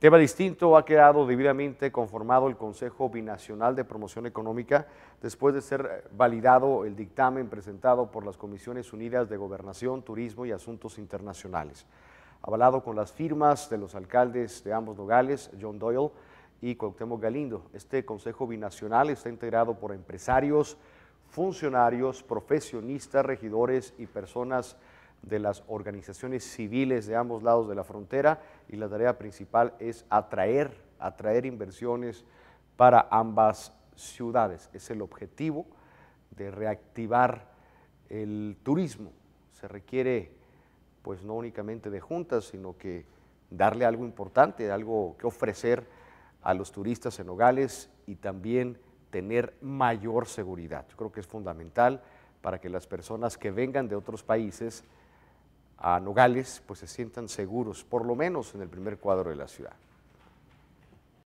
Tema distinto ha quedado debidamente conformado el Consejo Binacional de Promoción Económica después de ser validado el dictamen presentado por las Comisiones Unidas de Gobernación, Turismo y Asuntos Internacionales, avalado con las firmas de los alcaldes de ambos lugares, John Doyle y Cuauhtémoc Galindo. Este Consejo Binacional está integrado por empresarios, funcionarios, profesionistas, regidores y personas de las organizaciones civiles de ambos lados de la frontera y la tarea principal es atraer, atraer inversiones para ambas ciudades. Es el objetivo de reactivar el turismo. Se requiere pues no únicamente de juntas, sino que darle algo importante, algo que ofrecer a los turistas en hogares y también tener mayor seguridad. Yo creo que es fundamental para que las personas que vengan de otros países a Nogales, pues se sientan seguros, por lo menos en el primer cuadro de la ciudad.